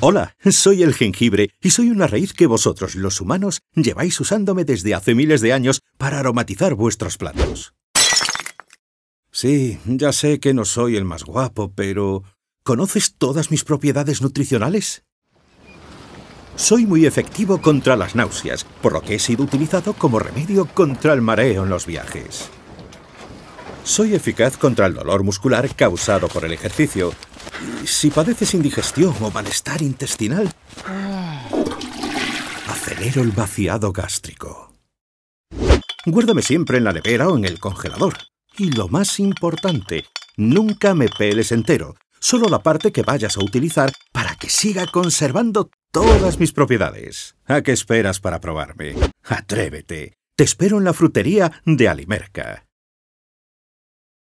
Hola, soy el jengibre y soy una raíz que vosotros, los humanos, lleváis usándome desde hace miles de años para aromatizar vuestros platos. Sí, ya sé que no soy el más guapo, pero... ¿Conoces todas mis propiedades nutricionales? Soy muy efectivo contra las náuseas, por lo que he sido utilizado como remedio contra el mareo en los viajes. Soy eficaz contra el dolor muscular causado por el ejercicio, si padeces indigestión o malestar intestinal, acelero el vaciado gástrico. Guárdame siempre en la nevera o en el congelador. Y lo más importante, nunca me peles entero, solo la parte que vayas a utilizar para que siga conservando todas mis propiedades. ¿A qué esperas para probarme? Atrévete. Te espero en la frutería de Alimerca.